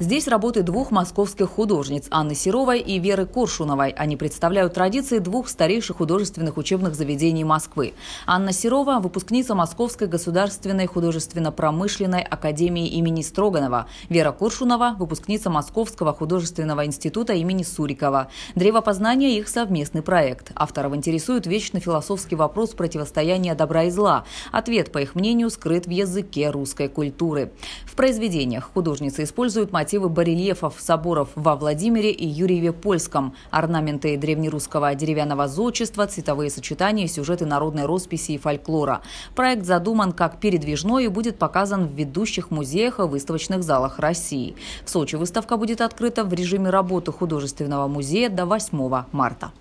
Здесь работы двух московских художниц – Анны Серовой и Веры Коршуновой. Они представляют традиции двух старейших художественных учебных заведений Москвы. Анна Серова – выпускница Московской государственной художественно-промышленной академии имени Строганова. Вера Коршунова – выпускница Московского художественного института имени Сурикова. Древо познания – их совместный проект. Авторов интересует вечно философский вопрос противостояния добра и зла. Ответ, по их мнению, скрыт в языке русской культуры. В произведениях художницы используют материалы мотивы барельефов соборов во Владимире и Юрьеве Польском, орнаменты древнерусского деревянного зодчества, цветовые сочетания, сюжеты народной росписи и фольклора. Проект задуман как передвижной и будет показан в ведущих музеях и выставочных залах России. В Сочи выставка будет открыта в режиме работы художественного музея до 8 марта.